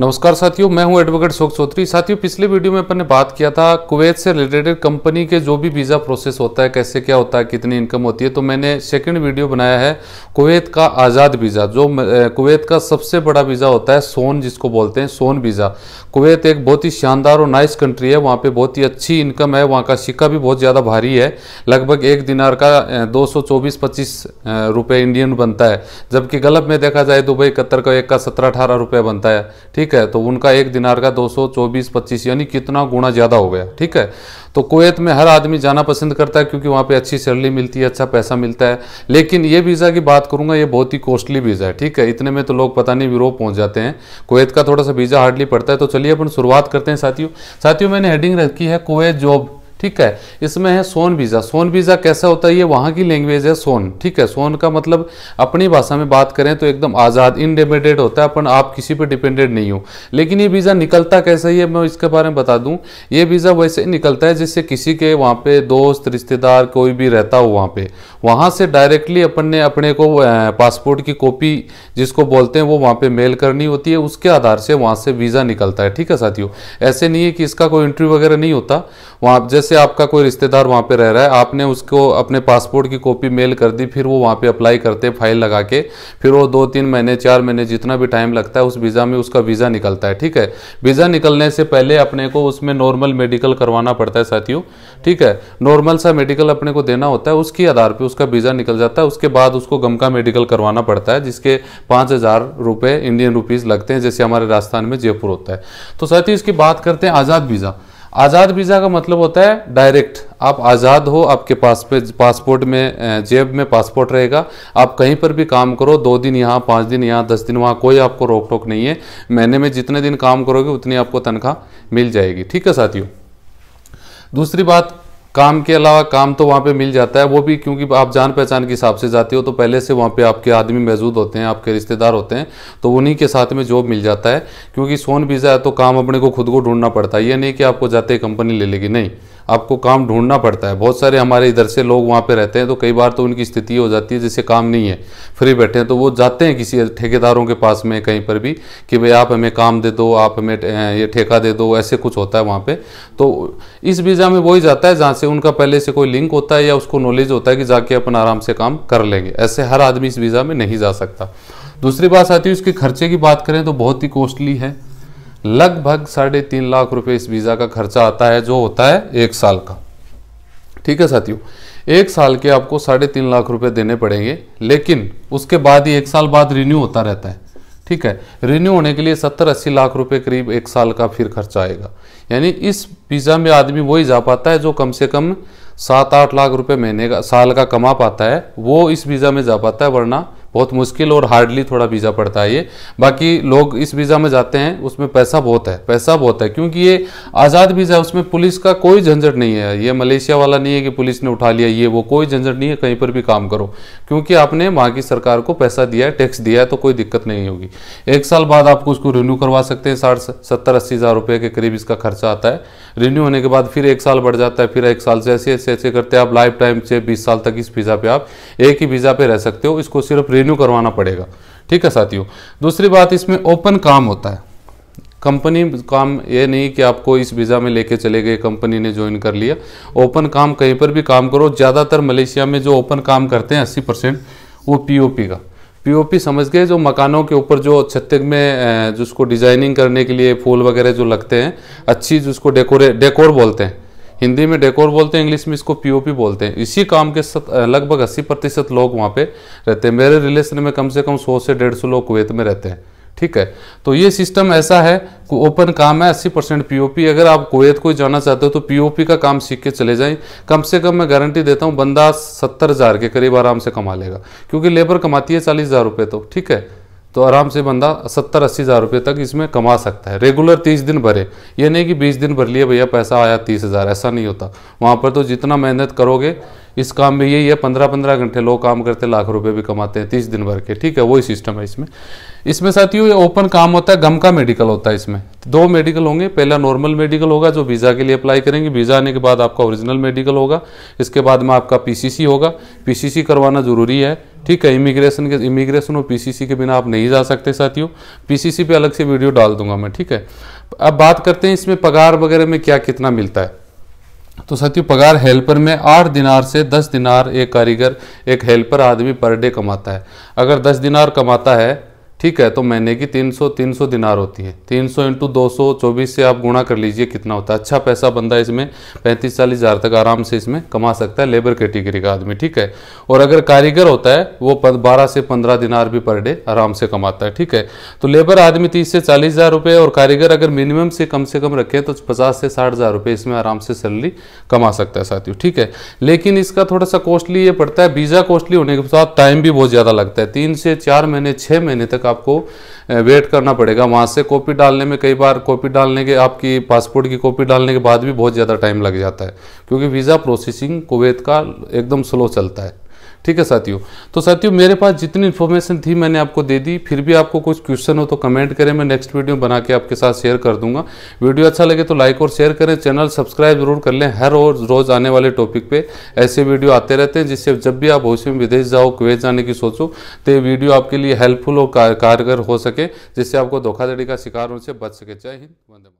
नमस्कार साथियों मैं हूं एडवोकेट शोक चौधरी साथियों पिछले वीडियो में अपन ने बात किया था कुवैत से रिलेटेड कंपनी के जो भी वीज़ा प्रोसेस होता है कैसे क्या होता है कितनी इनकम होती है तो मैंने सेकंड वीडियो बनाया है कुवैत का आज़ाद वीज़ा जो कुवैत का सबसे बड़ा वीज़ा होता है सोन जिसको बोलते हैं सोन वीज़ा कुवैत एक बहुत ही शानदार और नाइस कंट्री है वहाँ पर बहुत ही अच्छी इनकम है वहाँ का सिक्का भी बहुत ज़्यादा भारी है लगभग एक दिनार का दो सौ इंडियन बनता है जबकि गलत में देखा जाए दुबई कत्तर का एक का सत्रह अठारह रुपये बनता है ठीक ठीक है तो उनका एक दिनार का 224 25 यानी कितना गुना ज़्यादा हो गया ठीक है तो कुवैत में हर आदमी जाना पसंद करता है क्योंकि वहाँ पे अच्छी सैलरी मिलती है अच्छा पैसा मिलता है लेकिन ये वीज़ा की बात करूँगा ये बहुत ही कॉस्टली वीज़ा है ठीक है इतने में तो लोग पता नहीं यूरोप पहुँच जाते हैं कुवैत का थोड़ा सा वीज़ा हार्डली पड़ता है तो चलिए अपन शुरुआत करते हैं साथियों साथियों मैंने हेडिंग रखी है कुवैत जॉब ठीक है इसमें है सोन वीज़ा सोन वीज़ा कैसा होता है ये वहाँ की लैंग्वेज है सोन ठीक है सोन का मतलब अपनी भाषा में बात करें तो एकदम आज़ाद इनडिपेंडेंट होता है अपन आप किसी पर डिपेंडेंट नहीं हो लेकिन ये वीज़ा निकलता कैसा है मैं इसके बारे में बता दूँ ये वीज़ा वैसे निकलता है जिससे किसी के वहाँ पे दोस्त रिश्तेदार कोई भी रहता हो वहाँ पे वहाँ से डायरेक्टली अपन ने अपने को पासपोर्ट की कॉपी जिसको बोलते हैं वो वहाँ पे मेल करनी होती है उसके आधार से वहाँ से वीज़ा निकलता है ठीक है साथियों ऐसे नहीं है कि इसका कोई इंटरव्यू वगैरह नहीं होता वहाँ जैसे से आपका कोई रिश्तेदार वहाँ पे रह रहा है आपने उसको अपने पासपोर्ट की कॉपी मेल कर दी फिर वो वहाँ पे अप्लाई करते फाइल लगा के फिर वो दो तीन महीने चार महीने जितना भी टाइम लगता है उस वीज़ा में उसका वीज़ा निकलता है ठीक है वीज़ा निकलने से पहले अपने को उसमें नॉर्मल मेडिकल करवाना पड़ता है साथियों ठीक है नॉर्मल सा मेडिकल अपने को देना होता है उसके आधार पर उसका वीज़ा निकल जाता है उसके बाद उसको गमका मेडिकल करवाना पड़ता है जिसके पाँच हज़ार इंडियन रुपीज़ लगते हैं जैसे हमारे राजस्थान में जयपुर होता है तो साथियों इसकी बात करते हैं आज़ाद वीज़ा आज़ाद वीज़ा का मतलब होता है डायरेक्ट आप आज़ाद हो आपके पास पे पासपोर्ट में जेब में पासपोर्ट रहेगा आप कहीं पर भी काम करो दो दिन यहाँ पाँच दिन यहाँ दस दिन वहाँ कोई आपको रोक टोक नहीं है महीने में जितने दिन काम करोगे उतनी आपको तनख्वाह मिल जाएगी ठीक है साथियों दूसरी बात काम के अलावा काम तो वहाँ पे मिल जाता है वो भी क्योंकि आप जान पहचान के हिसाब से जाते हो तो पहले से वहाँ पे आपके आदमी मौजूद होते हैं आपके रिश्तेदार होते हैं तो उन्हीं के साथ में जॉब मिल जाता है क्योंकि सोन वीज़ा है तो काम अपने को खुद को ढूंढना पड़ता है ये नहीं कि आपको जाते कंपनी ले लेगी नहीं आपको काम ढूंढना पड़ता है बहुत सारे हमारे इधर से लोग वहाँ पे रहते हैं तो कई बार तो उनकी स्थिति हो जाती है जिससे काम नहीं है फ्री बैठे हैं तो वो जाते हैं किसी ठेकेदारों के पास में कहीं पर भी कि भाई आप हमें काम दे दो आप हमें ये ठेका दे दो ऐसे कुछ होता है वहाँ पर तो इस वीज़ा में वही जाता है जहाँ से उनका पहले से कोई लिंक होता है या उसको नॉलेज होता है कि जाके अपन आराम से काम कर लेंगे ऐसे हर आदमी इस वीज़ा में नहीं जा सकता दूसरी बात आती है उसके खर्चे की बात करें तो बहुत ही कॉस्टली है लगभग साढ़े तीन लाख रुपए इस वीज़ा का खर्चा आता है जो होता है एक साल का ठीक है साथियों एक साल के आपको साढ़े तीन लाख रुपए देने पड़ेंगे लेकिन उसके बाद ही एक साल बाद रिन्यू होता रहता है ठीक है रिन्यू होने के लिए सत्तर अस्सी लाख रुपए करीब एक साल का फिर खर्चा आएगा यानी इस वीज़ा में आदमी वही जा पाता है जो कम से कम सात आठ लाख रुपए महीने का साल का कमा पाता है वो इस वीज़ा में जा पाता है वरना बहुत मुश्किल और हार्डली थोड़ा वीज़ा पड़ता है ये बाकी लोग इस वीज़ा में जाते हैं उसमें पैसा बहुत है पैसा बहुत है क्योंकि ये आज़ाद वीज़ा है उसमें पुलिस का कोई झंझट नहीं है ये मलेशिया वाला नहीं है कि पुलिस ने उठा लिया ये वो कोई झंझट नहीं है कहीं पर भी काम करो क्योंकि आपने वहाँ की सरकार को पैसा दिया है टैक्स दिया है तो कोई दिक्कत नहीं होगी एक साल बाद आपको उसको रिन्यू करवा सकते हैं साठ सत्तर अस्सी हज़ार रुपये के करीब इसका खर्चा आता है रिन्यू होने के बाद फिर एक साल बढ़ जाता है फिर एक साल से ऐसे ऐसे ऐसे करते आप लाइफ टाइम से बीस साल तक इस वीज़ा पे आप एक ही वीज़ा पे रह सकते हो इसको सिर्फ रिन्यू करवाना पड़ेगा ठीक है साथियों दूसरी बात इसमें ओपन काम होता है कंपनी काम ये नहीं कि आपको इस वीज़ा में लेके चले गए कंपनी ने ज्वाइन कर लिया ओपन काम कहीं पर भी काम करो ज़्यादातर मलेशिया में जो ओपन काम करते हैं अस्सी परसेंट वो पीओपी का पीओपी समझ गए जो मकानों के ऊपर जो छत में जिसको डिजाइनिंग करने के लिए फूल वगैरह जो लगते हैं अच्छी जिसको डेकोरे डेकोर बोलते हैं हिंदी में डेकोर बोलते हैं इंग्लिश में इसको पीओपी बोलते हैं इसी काम के साथ लगभग अस्सी प्रतिशत लोग वहाँ पे रहते हैं मेरे रिलेशन में कम से कम सौ से डेढ़ सौ लोग कुवैत में रहते हैं ठीक है तो ये सिस्टम ऐसा है ओपन काम है 80 परसेंट पी अगर आप कुवैत को जाना चाहते हो तो पी का काम सीख के चले जाएं कम से कम मैं गारंटी देता हूँ बंदा सत्तर हज़ार के करीब आराम से कमा लेगा क्योंकि लेबर कमाती है चालीस हज़ार रुपये तो ठीक है तो आराम से बंदा सत्तर अस्सी हज़ार रुपये तक इसमें कमा सकता है रेगुलर तीस दिन भरे ये नहीं कि बीस दिन भर लिए भैया पैसा आया तीस हज़ार ऐसा नहीं होता वहाँ पर तो जितना मेहनत करोगे इस काम में यही है पंद्रह पंद्रह घंटे लोग काम करते हैं लाख रुपए भी कमाते हैं तीस दिन भर के ठीक है वही सिस्टम है इसमें इसमें साथियों ये ओपन काम होता है गम का मेडिकल होता है इसमें दो मेडिकल होंगे पहला नॉर्मल मेडिकल होगा जो वीज़ा के लिए अप्लाई करेंगे वीज़ा आने के बाद आपका ओरिजिनल मेडिकल होगा इसके बाद में आपका पी होगा पी करवाना ज़रूरी है ठीक है इमिग्रेशन के इमिग्रेशन और पी के बिना आप नहीं जा सकते साथियों सी पे अलग से वीडियो डाल दूंगा मैं ठीक है अब बात करते हैं इसमें पगार वगैरह में क्या कितना मिलता है तो साथियों पगार हेल्पर में आठ दिनार से दस दिनार एक कारीगर एक हेल्पर आदमी पर डे कमाता है अगर दस दिनार कमाता है ठीक है तो महीने की 300 300 दिनार होती है 300 सौ इंटू दो से आप गुणा कर लीजिए कितना होता है अच्छा पैसा बंदा इसमें पैंतीस चालीस हज़ार तक आराम से इसमें कमा सकता है लेबर कैटेगरी का आदमी ठीक है और अगर कारीगर होता है वो बारह से पंद्रह दिनार भी पर डे आराम से कमाता है ठीक है तो लेबर आदमी तीस से चालीस हज़ार रुपये और कारीगर अगर मिनिमम से कम से कम रखें तो पचास से साठ हज़ार रुपये इसमें आराम से सैलरी कमा सकता है साथियों ठीक है लेकिन इसका थोड़ा सा कॉस्टली ये पड़ता है वीज़ा कॉस्टली होने के साथ टाइम भी बहुत ज़्यादा लगता है तीन से चार महीने छः महीने तक का आपको वेट करना पड़ेगा वहाँ से कॉपी डालने में कई बार कॉपी डालने के आपकी पासपोर्ट की कॉपी डालने के बाद भी बहुत ज़्यादा टाइम लग जाता है क्योंकि वीज़ा प्रोसेसिंग कुवैत का एकदम स्लो चलता है ठीक है साथियों तो साथियों मेरे पास जितनी इन्फॉर्मेशन थी मैंने आपको दे दी फिर भी आपको कुछ क्वेश्चन हो तो कमेंट करें मैं नेक्स्ट वीडियो बना के आपके साथ शेयर कर दूंगा वीडियो अच्छा लगे तो लाइक और शेयर करें चैनल सब्सक्राइब जरूर कर लें हर रोज रोज़ आने वाले टॉपिक पे ऐसे वीडियो आते रहते हैं जिससे जब भी आप भविष्य में विदेश जाओ कुवैत जाने की सोचो तो ये वीडियो आपके लिए हेल्पफुल और कारगर हो सके जिससे आपको धोखाधड़ी का शिकार होने से बच सके जय हिंद वंदे